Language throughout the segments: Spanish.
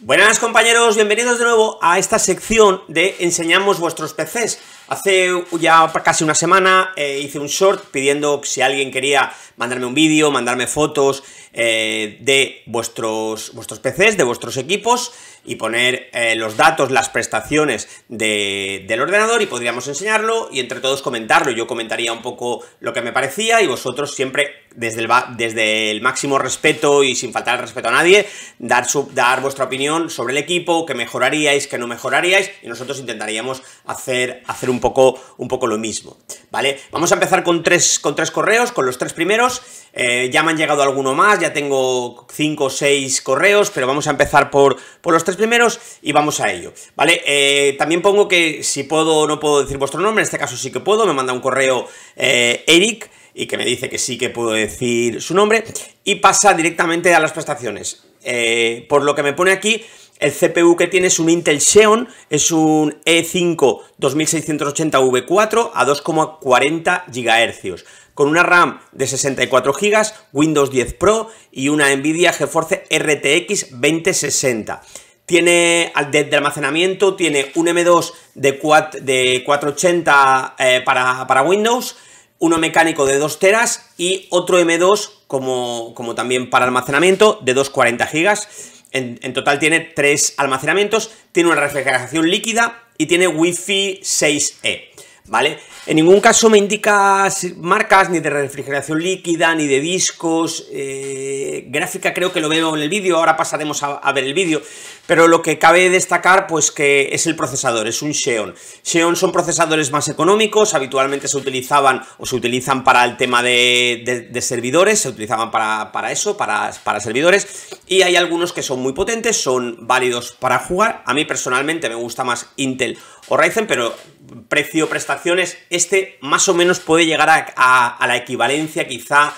Buenas compañeros, bienvenidos de nuevo a esta sección de Enseñamos vuestros PCs. Hace ya casi una semana eh, hice un short pidiendo si alguien quería mandarme un vídeo, mandarme fotos eh, de vuestros, vuestros PCs, de vuestros equipos y poner eh, los datos, las prestaciones del ordenador y podríamos enseñarlo y entre todos comentarlo. Yo comentaría un poco lo que me parecía y vosotros siempre desde el, desde el máximo respeto y sin faltar el respeto a nadie, dar, dar vuestra opinión sobre el equipo, que mejoraríais, que no mejoraríais y nosotros intentaríamos hacer, hacer un un poco, un poco lo mismo, ¿vale? Vamos a empezar con tres, con tres correos, con los tres primeros. Eh, ya me han llegado alguno más, ya tengo cinco o seis correos, pero vamos a empezar por, por los tres primeros y vamos a ello, ¿vale? Eh, también pongo que si puedo o no puedo decir vuestro nombre, en este caso sí que puedo, me manda un correo eh, Eric, y que me dice que sí que puedo decir su nombre y pasa directamente a las prestaciones. por lo que me pone aquí, el CPU que tiene es un Intel Xeon, es un E5 2680V4 a 2,40 GHz, con una RAM de 64 GB, Windows 10 Pro y una Nvidia GeForce RTX 2060. Tiene de, almacenamiento, tiene un M2 de, 480 eh, para, Windows, uno mecánico de 2 teras y otro M2 como, como también para almacenamiento de 240 GB. En, total tiene tres almacenamientos, tiene una refrigeración líquida y tiene Wi-Fi 6E. ¿vale? En ningún caso me indica marcas ni de refrigeración líquida, ni de discos, eh, gráfica creo que lo veo en el vídeo, ahora pasaremos a, ver el vídeo, pero lo que cabe destacar pues que es el procesador, es un Xeon. Xeon son procesadores más económicos, habitualmente se utilizaban o se utilizan para el tema de, servidores, se utilizaban para, eso, para, para servidores, y hay algunos que son muy potentes, son válidos para jugar, a mí personalmente me gusta más Intel o Ryzen, pero precio-prestaciones, este más o menos puede llegar a, la equivalencia quizá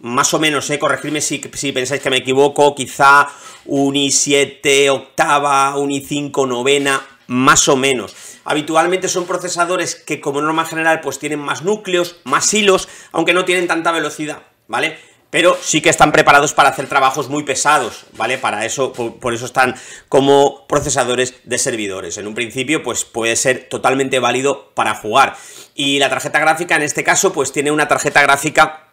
más o menos, eh, corregidme si, si, pensáis que me equivoco, quizá un i7 octava, un i5 novena, más o menos. Habitualmente son procesadores que como norma general pues tienen más núcleos, más hilos, aunque no tienen tanta velocidad, ¿vale? pero sí que están preparados para hacer trabajos muy pesados, ¿vale? Para eso, por, eso están como procesadores de servidores. En un principio, pues puede ser totalmente válido para jugar. Y la tarjeta gráfica, en este caso, pues tiene una tarjeta gráfica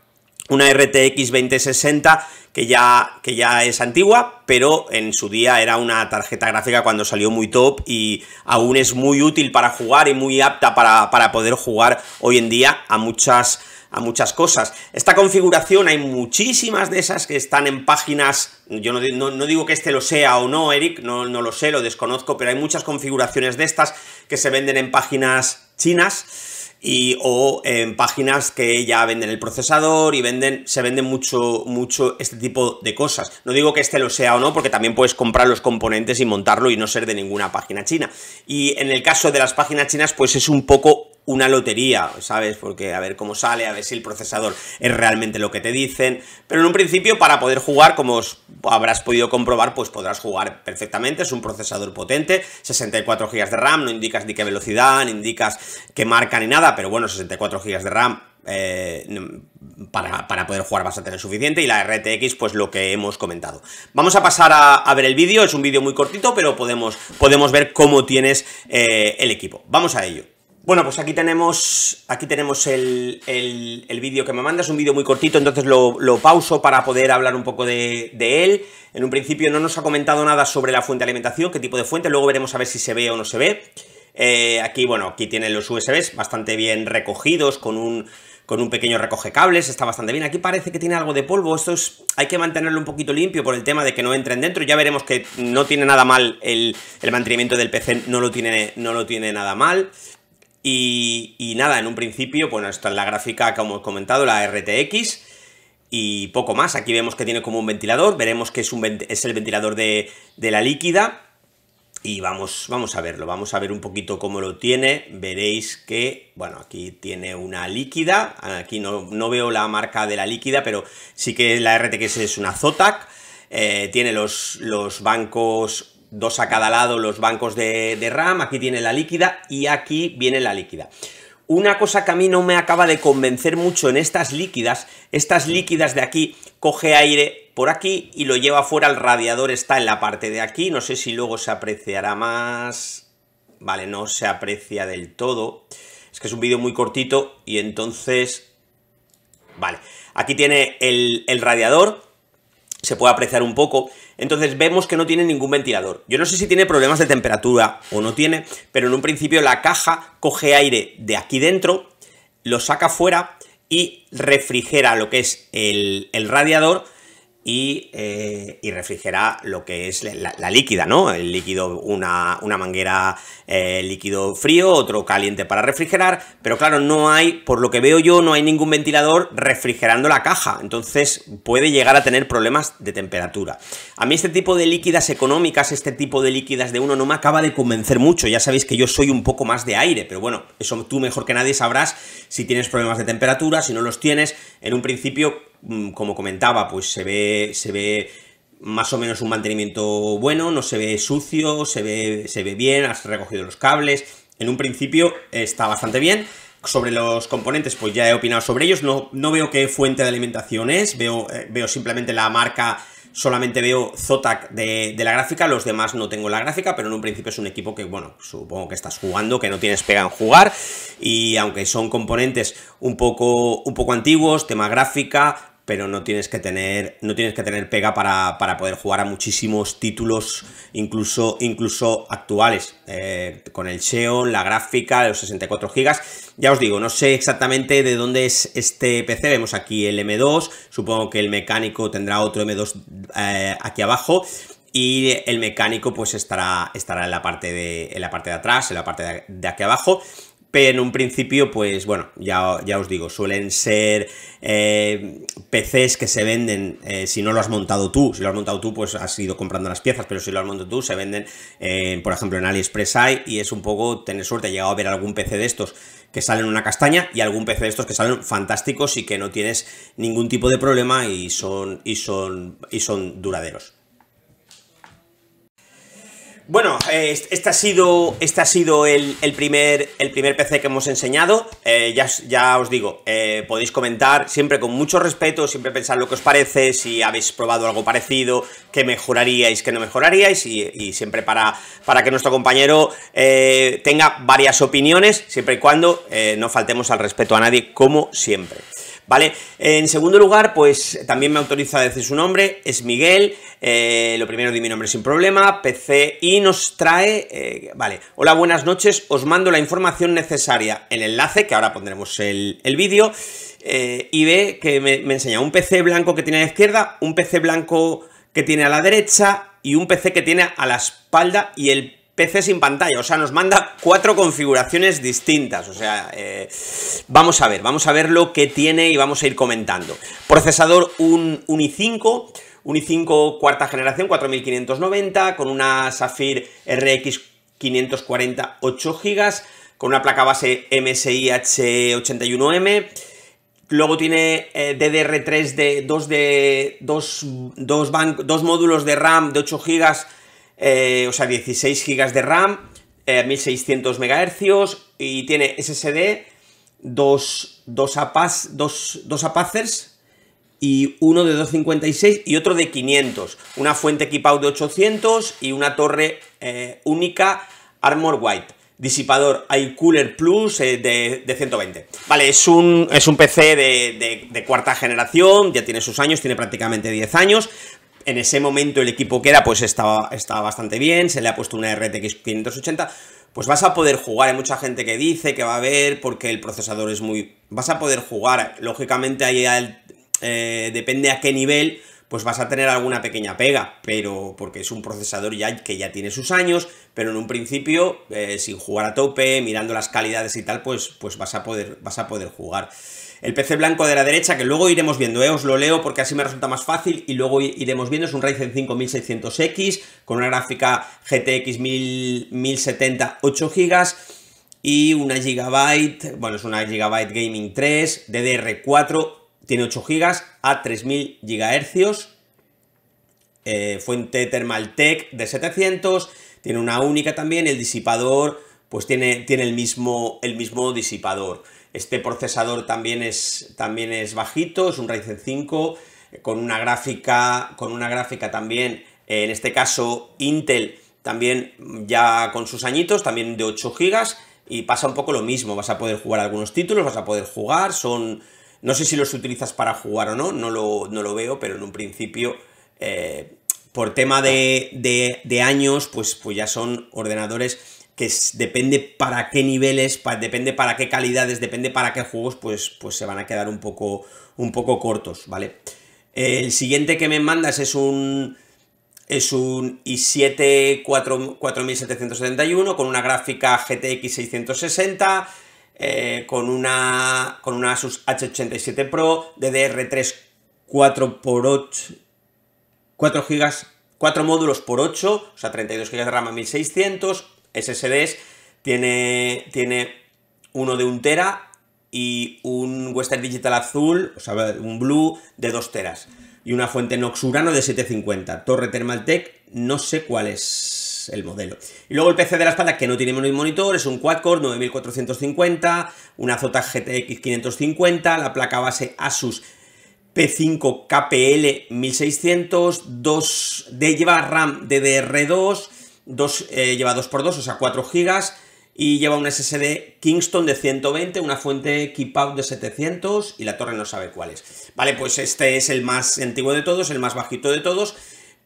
una RTX 2060 que ya, que ya es antigua, pero en su día era una tarjeta gráfica cuando salió muy top y aún es muy útil para jugar y muy apta para, poder jugar hoy en día a muchas a muchas cosas. Esta configuración hay muchísimas de esas que están en páginas, yo no, digo que este lo sea o no, Eric, no, no, lo sé, lo desconozco, pero hay muchas configuraciones de estas que se venden en páginas chinas y, o en páginas que ya venden el procesador y venden, se venden mucho, mucho este tipo de cosas. No digo que este lo sea o no, porque también puedes comprar los componentes y montarlo y no ser de ninguna página china. Y en el caso de las páginas chinas, pues es un poco una lotería, ¿sabes? Porque a ver cómo sale, a ver si el procesador es realmente lo que te dicen. Pero en un principio, para poder jugar, como habrás podido comprobar, pues podrás jugar perfectamente. Es un procesador potente, 64 GB de RAM, no indicas ni qué velocidad, ni indicas qué marca ni nada, pero bueno, 64 GB de RAM eh, para, poder jugar vas a tener suficiente y la RTX pues lo que hemos comentado. Vamos a pasar a, ver el vídeo, es un vídeo muy cortito pero podemos, podemos ver cómo tienes eh, el equipo. Vamos a ello. Bueno, pues aquí tenemos, aquí tenemos el, vídeo que me manda, es un vídeo muy cortito, entonces lo, lo, pauso para poder hablar un poco de, él. En un principio no nos ha comentado nada sobre la fuente de alimentación, qué tipo de fuente, luego veremos a ver si se ve o no se ve. Eh, aquí, bueno, aquí tienen los USBs bastante bien recogidos, con un, con un pequeño recoge cables, está bastante bien. Aquí parece que tiene algo de polvo, esto es, hay que mantenerlo un poquito limpio por el tema de que no entren dentro. Ya veremos que no tiene nada mal el, mantenimiento del PC, no lo tiene, no lo tiene nada mal. Y, nada, en un principio, bueno, está es la gráfica, como he comentado, la RTX y poco más. Aquí vemos que tiene como un ventilador, veremos que es, un, es el ventilador de, la líquida y vamos, vamos a verlo, vamos a ver un poquito cómo lo tiene. Veréis que, bueno, aquí tiene una líquida, aquí no, veo la marca de la líquida, pero sí que la RTX es una Zotac, eh, tiene los, los bancos dos a cada lado los bancos de, RAM, aquí tiene la líquida y aquí viene la líquida. Una cosa que a mí no me acaba de convencer mucho en estas líquidas, estas líquidas de aquí coge aire por aquí y lo lleva fuera, el radiador está en la parte de aquí, no sé si luego se apreciará más, vale, no se aprecia del todo, es que es un vídeo muy cortito y entonces, vale, aquí tiene el radiador, se puede apreciar un poco, entonces vemos que no tiene ningún ventilador. Yo no sé si tiene problemas de temperatura o no tiene, pero en un principio la caja coge aire de aquí dentro, lo saca fuera y refrigera lo que es el, radiador eh, y, refrigera lo que es la, líquida, ¿no? El líquido, una, una manguera eh, líquido frío, otro caliente para refrigerar, pero claro, no hay, por lo que veo yo, no hay ningún ventilador refrigerando la caja, entonces puede llegar a tener problemas de temperatura. A mí este tipo de líquidas económicas, este tipo de líquidas de uno no me acaba de convencer mucho, ya sabéis que yo soy un poco más de aire, pero bueno, eso tú mejor que nadie sabrás si tienes problemas de temperatura, si no los tienes, en un principio Mm, como comentaba, pues se ve, se ve más o menos un mantenimiento bueno, no se ve sucio, se ve, se ve bien, has recogido los cables, en un principio está bastante bien. Sobre los componentes, pues ya he opinado sobre ellos, no, no veo qué fuente de alimentación es, veo, eh, veo simplemente la marca solamente veo Zotac de, la gráfica, los demás no tengo la gráfica, pero en un principio es un equipo que, bueno, supongo que estás jugando, que no tienes pega en jugar, y aunque son componentes un poco, un poco antiguos, tema gráfica, pero no tienes que tener, no tienes que tener pega para, poder jugar a muchísimos títulos, incluso, incluso actuales, eh, con el Xeon, la gráfica, los 64 GB. Ya os digo, no sé exactamente de dónde es este PC, vemos aquí el M2, supongo que el mecánico tendrá otro M2 eh, aquí abajo, y el mecánico pues estará, estará en, la parte de, la parte de atrás, en la parte de aquí abajo en un principio, pues bueno, ya, ya os digo, suelen ser eh, PCs que se venden, eh, si no lo has montado tú, si lo has montado tú, pues has ido comprando las piezas, pero si lo has montado tú, se venden, eh, por ejemplo, en AliExpress hay, y es un poco tener suerte, he llegado a ver algún PC de estos que salen una castaña y algún PC de estos que salen fantásticos y que no tienes ningún tipo de problema y son, y son, y son duraderos. Bueno, eh, este ha sido, este ha sido el, primer, el primer PC que hemos enseñado. Eh, ya, ya, os digo, eh, podéis comentar siempre con mucho respeto, siempre pensar lo que os parece, si habéis probado algo parecido, qué mejoraríais, qué no mejoraríais, y, siempre para, para que nuestro compañero tenga varias opiniones, siempre y cuando no faltemos al respeto a nadie, como siempre. ¿vale? En segundo lugar, pues también me autoriza a decir su nombre, es Miguel, eh, lo primero di mi nombre sin problema, PC, y nos trae, eh, vale, hola, buenas noches, os mando la información necesaria, el enlace, que ahora pondremos el, vídeo, eh, y ve que me, me enseña un PC blanco que tiene a la izquierda, un PC blanco que tiene a la derecha y un PC que tiene a la espalda y el PC sin pantalla, o sea, nos manda cuatro configuraciones distintas, o sea, eh, vamos a ver, vamos a ver lo que tiene y vamos a ir comentando. Procesador un, i5, un i5 cuarta generación, 4590, con una Sapphire RX 540 8 GB, con una placa base MSI H81M, Luego tiene eh, DDR3 de, 2 de dos, dos, dos módulos de RAM de 8 GB eh, o sea, 16 GB de RAM, 1600 eh, MHz y tiene SSD, dos, apacers y uno de 256 y otro de 500. Una fuente equipado de 800 y una torre eh, única Armor White. Disipador iCooler Plus de, 120. Vale, es un, es un PC de, de, cuarta generación, ya tiene sus años, tiene prácticamente 10 años, en ese momento el equipo que era, pues estaba, estaba bastante bien, se le ha puesto una RTX 580, pues vas a poder jugar, hay mucha gente que dice que va a ver porque el procesador es muy... Vas a poder jugar, lógicamente ahí eh, depende a qué nivel, pues vas a tener alguna pequeña pega, pero porque es un procesador ya que ya tiene sus años, pero en un principio, eh, sin jugar a tope, mirando las calidades y tal, pues, pues vas, a poder, vas a poder jugar. El PC blanco de la derecha, que luego iremos viendo, eh, os lo leo porque así me resulta más fácil y luego iremos viendo, es un Ryzen 5600X con una gráfica GTX 1070 8 GB y una Gigabyte, bueno, es una Gigabyte Gaming 3, DDR4, tiene 8 GB a 3000 GHz, eh, fuente Thermaltech de 700, tiene una única también, el disipador, pues tiene, tiene el, mismo, el mismo disipador. Este procesador también es, también es bajito, es un Ryzen 5, eh, con una gráfica, con una gráfica también, eh, en este caso Intel, también ya con sus añitos, también de 8 GB, y pasa un poco lo mismo, vas a poder jugar algunos títulos, vas a poder jugar, son... No sé si los utilizas para jugar o no, no lo, no lo veo, pero en un principio, eh, por tema de, de, de años, pues, pues ya son ordenadores que depende para qué niveles, depende para qué calidades, depende para qué juegos, pues, pues se van a quedar un poco, un poco cortos, ¿vale? El siguiente que me mandas es un es un i7 4, 4771 con una gráfica GTX 660, eh, con, una, con una Asus H87 Pro, DDR3 4 por 8 4 GB, 4 módulos por 8, o sea, 32 GB de RAMA 1600, SSDs, tiene, tiene uno de un tera y un Western Digital azul, o sea, un blue de 2 teras. Y una fuente Noxurano de 750. Torre Thermaltech, no sé cuál es el modelo. Y luego el PC de la espalda que no tiene monitor, es un quad-core 9450, una Zota GTX 550, la placa base Asus P5 KPL 1600, 2 de lleva RAM DDR2 dos, eh, lleva 2x2, o sea, 4 GB, y lleva un SSD Kingston de 120, una fuente Keepout de 700 y la torre no sabe cuál es. Vale, pues este es el más antiguo de todos, el más bajito de todos,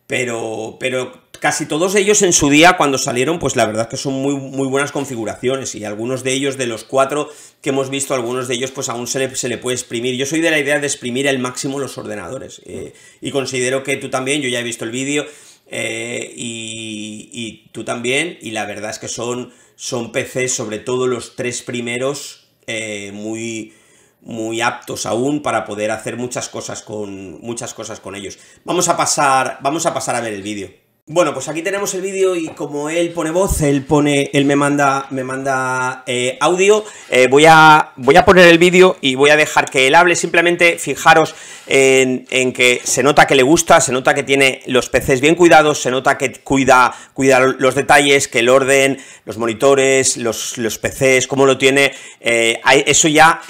pero, pero casi todos ellos en su día cuando salieron, pues la verdad que son muy, muy buenas configuraciones y algunos de ellos, de los cuatro que hemos visto, algunos de ellos pues aún se le, se le puede exprimir. Yo soy de la idea de exprimir al máximo los ordenadores eh, y considero que tú también, yo ya he visto el vídeo, eh, y, tú también, y la verdad es que son, son PCs, sobre todo los tres primeros, eh, muy, muy aptos aún para poder hacer muchas cosas con, muchas cosas con ellos. Vamos a pasar, vamos a, pasar a ver el vídeo. Bueno, pues aquí tenemos el vídeo y como él pone voz, él pone, él me manda, me manda eh, audio. Eh, voy, a, voy a poner el vídeo y voy a dejar que él hable. Simplemente fijaros en, que se nota que le gusta, se nota que tiene los PCs bien cuidados, se nota que cuida, los detalles, que el orden, los monitores, los, los PCs, cómo lo tiene. Eh, eso ya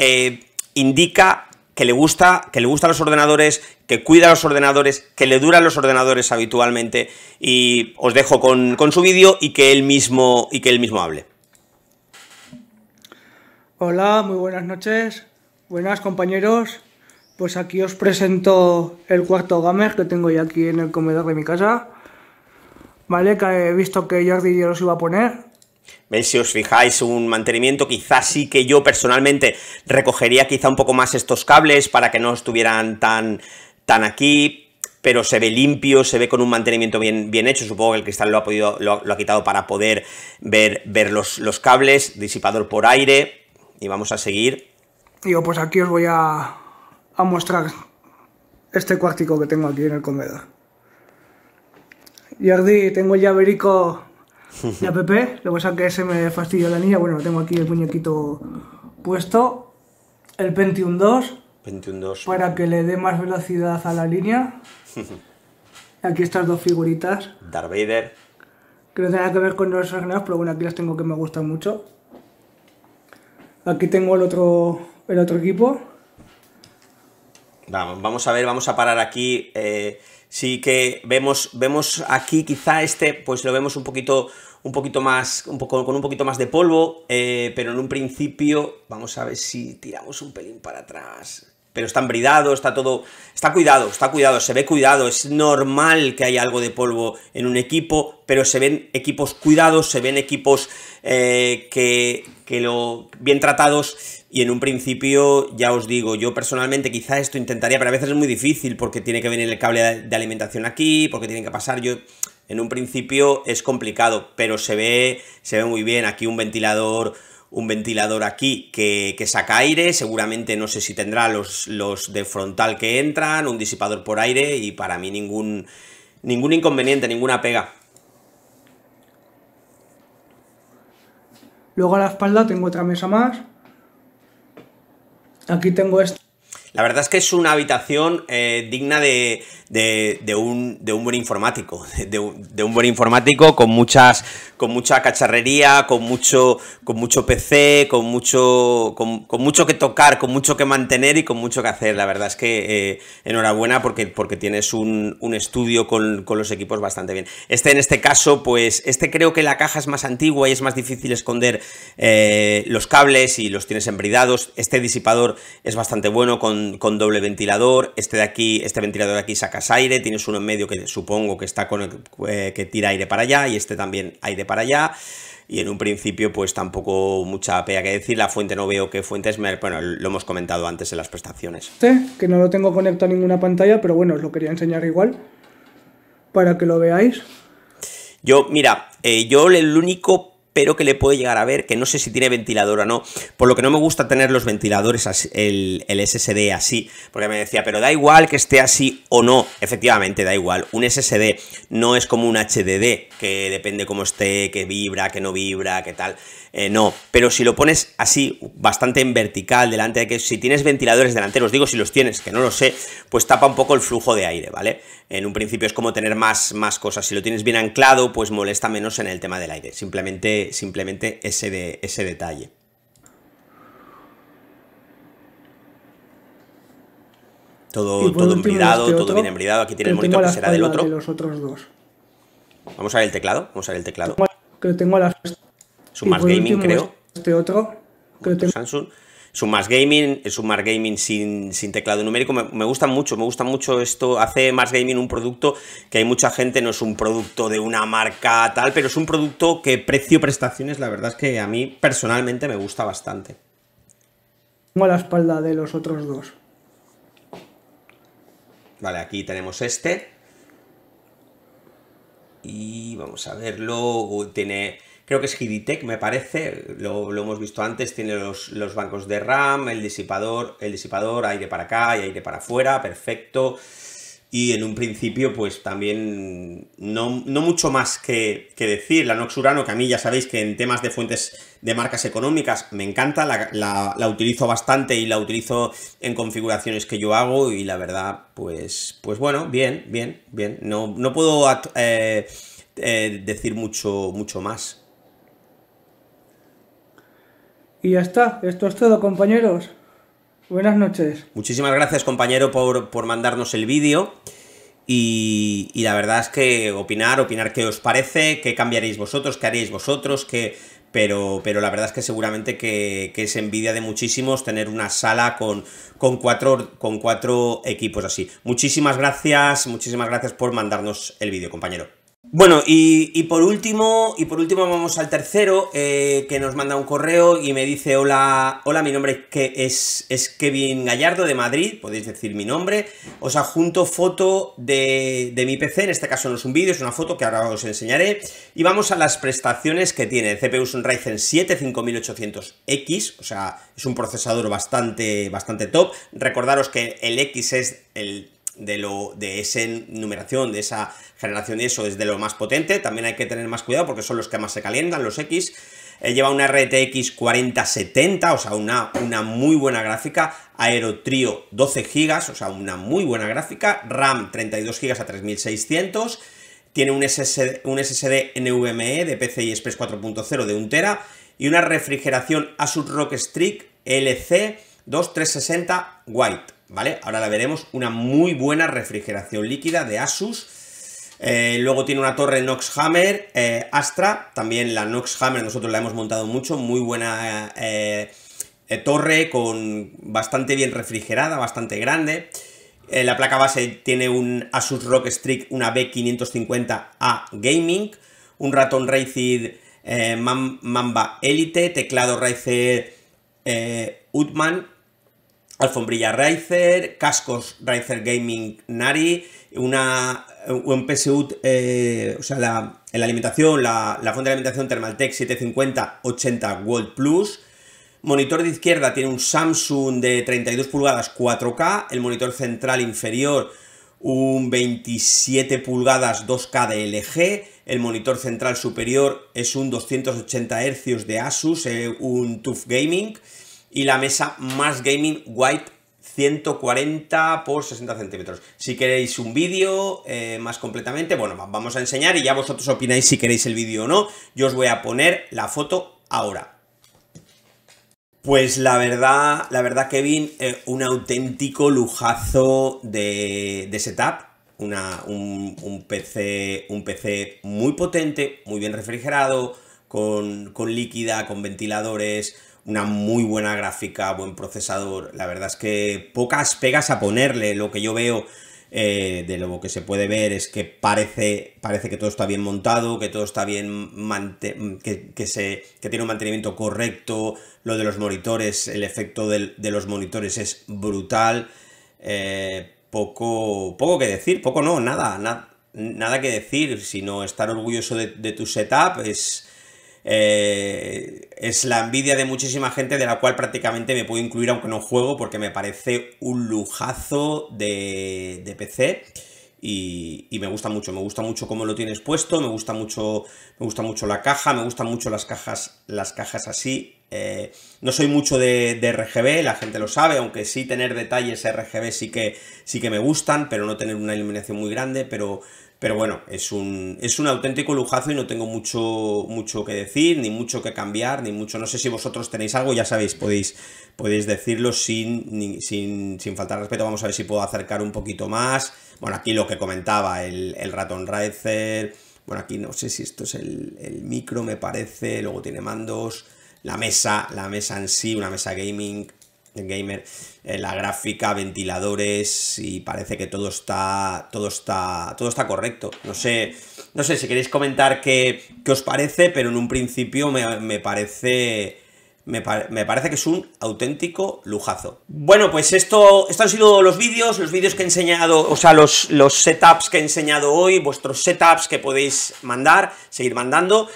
indica que le gusta, que le gustan los ordenadores, que cuida los ordenadores, que le duran los ordenadores habitualmente. Y os dejo con, su vídeo y que él mismo y que él mismo hable. Hola, muy buenas noches. Buenas compañeros. Pues aquí os presento el cuarto gamer que tengo ya aquí en el comedor de mi casa. Vale, que he visto que Jordi ya los iba a poner. ¿Veis? Si os fijáis, un mantenimiento, quizás sí que yo personalmente recogería quizá un poco más estos cables para que no estuvieran tan, tan aquí, pero se ve limpio, se ve con un mantenimiento bien, bien hecho. Supongo que el cristal lo ha, podido, lo, ha quitado para poder ver, ver los, cables, disipador por aire. Y vamos a seguir. digo pues aquí os voy a, mostrar este cuártico que tengo aquí en el comedor. Y tengo el llaverico Ya Pepe, Lo que pasa que se me fastidió la niña. Bueno, tengo aquí el muñequito puesto. El Pentium 2. Pentium 2. Para que le dé más velocidad a la línea. aquí estas dos figuritas. Darth Vader. Que no tiene nada que ver con los ordenados, pero bueno, aquí las tengo que me gustan mucho. Aquí tengo el otro, el otro equipo. Vamos, vamos a ver, vamos a parar aquí. Eh, sí que vemos, vemos aquí quizá este, pues lo vemos un poquito, un poquito más, un poco, con un poquito más de polvo, eh, pero en un principio, vamos a ver si tiramos un pelín para atrás pero están bridados, está todo, está cuidado, está cuidado, se ve cuidado, es normal que haya algo de polvo en un equipo, pero se ven equipos cuidados, se ven equipos eh, que, lo, bien tratados y en un principio, ya os digo, yo personalmente quizá esto intentaría, pero a veces es muy difícil porque tiene que venir el cable de alimentación aquí, porque tiene que pasar, yo en un principio es complicado, pero se ve, se ve muy bien aquí un ventilador un ventilador aquí que, saca aire, seguramente no sé si tendrá los, los de frontal que entran, un disipador por aire y para mí ningún, ningún inconveniente, ninguna pega. Luego a la espalda tengo otra mesa más. Aquí tengo esta. La verdad es que es una habitación eh, digna de, de, un, buen informático, de, un buen informático con muchas, con mucha cacharrería, con mucho, con mucho PC, con mucho, con, mucho que tocar, con mucho que mantener y con mucho que hacer. La verdad es que eh, enhorabuena porque, porque tienes un, estudio con, los equipos bastante bien. Este en este caso, pues este creo que la caja es más antigua y es más difícil esconder eh, los cables y los tienes embridados. Este disipador es bastante bueno con con, doble ventilador, este de aquí, este ventilador de aquí sacas aire, tienes uno en medio que supongo que está con el, eh, que tira aire para allá y este también aire para allá. Y en un principio, pues tampoco mucha pega que decir. La fuente no veo qué fuente es. Bueno, lo hemos comentado antes en las prestaciones. que no lo tengo conectado a ninguna pantalla, pero bueno, os lo quería enseñar igual. Para que lo veáis. Yo, mira, eh, yo el único pero que le puede llegar a ver, que no sé si tiene ventilador o no, por lo que no me gusta tener los ventiladores, el, el SSD así, porque me decía, pero da igual que esté así o no, efectivamente da igual, un SSD no es como un HDD, que depende cómo esté, que vibra, que no vibra, que tal. Eh, no. Pero si lo pones así, bastante en vertical, delante de que si tienes ventiladores delanteros, digo si los tienes, que no lo sé, pues tapa un poco el flujo de aire, ¿vale? En un principio es como tener más, más cosas. Si lo tienes bien anclado, pues molesta menos en el tema del aire. Simplemente, simplemente ese, ese detalle. todo, todo embridado, este todo bien embridado. Aquí tiene el monitor que será del otro. los otros dos. Vamos a ver el teclado. Vamos a ver el teclado. Que tengo a la más Gaming, creo. Este otro. Creo que Samsung. más Gaming, más Gaming sin, sin teclado numérico, me, gusta mucho, me gusta mucho esto. Hace más Gaming un producto que hay mucha gente, no es un producto de una marca tal, pero es un producto que precio-prestaciones, la verdad es que a mí personalmente me gusta bastante. Como la espalda de los otros dos. Vale, aquí tenemos este. Y vamos a verlo. Tiene creo que es Hiditech, me parece, lo, hemos visto antes, tiene los, bancos de RAM, el disipador, el disipador, aire para acá y aire para afuera, perfecto. Y en un principio, pues también no, mucho más que, decir. La Nox Urano, que a mí ya sabéis que en temas de fuentes de marcas económicas me encanta, la, utilizo bastante y la utilizo en configuraciones que yo hago y la verdad, pues, pues bueno, bien, bien, bien. No, puedo eh, eh, decir mucho, mucho más. Y ya está, esto es todo compañeros. Buenas noches. Muchísimas gracias compañero por, mandarnos el vídeo. Y, la verdad es que opinar, opinar qué os parece, qué cambiaréis vosotros, qué haréis vosotros, qué... Pero, pero la verdad es que seguramente que, que es envidia de muchísimos tener una sala con, con, cuatro, con cuatro equipos así. Muchísimas gracias, muchísimas gracias por mandarnos el vídeo, compañero. Bueno, y, por último, y por último vamos al tercero, eh, que nos manda un correo y me dice, hola, hola, mi nombre es, que es, es Kevin Gallardo de Madrid, podéis decir mi nombre, os adjunto foto de, de mi PC, en este caso no es un vídeo, es una foto que ahora os enseñaré, y vamos a las prestaciones que tiene, el CPU es un Ryzen 7 5800X, o sea, es un procesador bastante, bastante top, recordaros que el X es el de, lo, de esa numeración, de esa generación de eso es de lo más potente. También hay que tener más cuidado porque son los que más se calientan, los X. lleva una RTX 4070, o sea, una, una muy buena gráfica. Aerotrío 12 GB, o sea, una muy buena gráfica. RAM 32 GB a 3600. Tiene un SSD, un SSD NVMe de PCI Express 4.0 de 1 tera y una refrigeración Asus Rock Strix LC 2360 White. ¿vale? Ahora la veremos, una muy buena refrigeración líquida de Asus. Eh, luego tiene una torre Nox Hammer eh, Astra, también la Nox Hammer nosotros la hemos montado mucho, muy buena eh, torre con bastante bien refrigerada, bastante grande. la placa base tiene un Asus Rock una B550A Gaming, un ratón Razer Mamba Elite, teclado Razer Utman, alfombrilla Razer, cascos Razer Gaming Nari, una, un PSU, eh, o sea, la, alimentación, la, la, fuente de alimentación Thermaltech 750-80 volt Plus. Monitor de izquierda tiene un Samsung de 32 pulgadas 4K, el monitor central inferior un 27 pulgadas 2K de LG, el monitor central superior es un 280 Hz de Asus, eh, un TUF Gaming, y la mesa más Gaming White 140 por 60 centímetros. Si queréis un vídeo eh, más completamente, bueno, vamos a enseñar y ya vosotros opináis si queréis el vídeo o no. Yo os voy a poner la foto ahora. Pues la verdad, la verdad, Kevin, eh, un auténtico lujazo de, setup. Una, un, PC, un PC muy potente, muy bien refrigerado, con, con líquida, con ventiladores, una muy buena gráfica, buen procesador. La verdad es que pocas pegas a ponerle. Lo que yo veo eh, de lo que se puede ver es que parece, parece que todo está bien montado, que todo está bien, que, que, se, tiene un mantenimiento correcto. Lo de los monitores, el efecto de los monitores es brutal. Eh, poco, poco que decir, poco no, nada, nada que decir, sino estar orgulloso de tu setup es eh, es la envidia de muchísima gente de la cual prácticamente me puedo incluir aunque no juego porque me parece un lujazo de, PC. Y, me gusta mucho, me gusta mucho cómo lo tienes puesto, me gusta mucho, me gusta mucho la caja, me gustan mucho las cajas, las cajas así. Eh, no soy mucho de, de, RGB, la gente lo sabe, aunque sí tener detalles RGB sí que, sí que me gustan, pero no tener una iluminación muy grande, pero, pero bueno, es un, es un auténtico lujazo y no tengo mucho, mucho que decir, ni mucho que cambiar, ni mucho. No sé si vosotros tenéis algo, ya sabéis, podéis, podéis decirlo sin, sin, faltar respeto. Vamos a ver si puedo acercar un poquito más. Bueno, aquí lo que comentaba, el, el ratón Razer. Bueno, aquí no sé si esto es el, el micro, me parece. Luego tiene mandos. La mesa, la mesa en sí, una mesa gaming gamer, eh, la gráfica, ventiladores y parece que todo está, todo está, todo está correcto. No sé, no sé si queréis comentar qué, os parece, pero en un principio me, parece... Me, me, parece que es un auténtico lujazo. Bueno, pues esto, estos han sido los vídeos, los vídeos que he enseñado, o sea, los, los setups que he enseñado hoy, vuestros setups que podéis mandar, seguir mandando.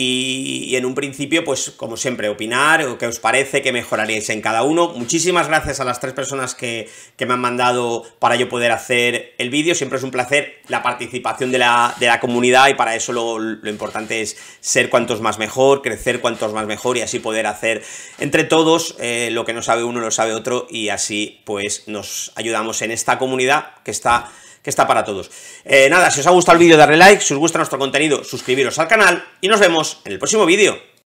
Y, en un principio, pues como siempre, opinar o qué os parece, que mejoraréis en cada uno. Muchísimas gracias a las tres personas que, me han mandado para yo poder hacer el vídeo. Siempre es un placer la participación de la, de la comunidad y para eso lo, importante es ser cuantos más mejor, crecer cuantos más mejor y así poder hacer entre todos eh, lo que no sabe uno, lo sabe otro y así pues nos ayudamos en esta comunidad que está que está para todos. Eh, nada, si os ha gustado el vídeo, darle like, si os gusta nuestro contenido, suscribiros al canal y nos vemos en el próximo vídeo.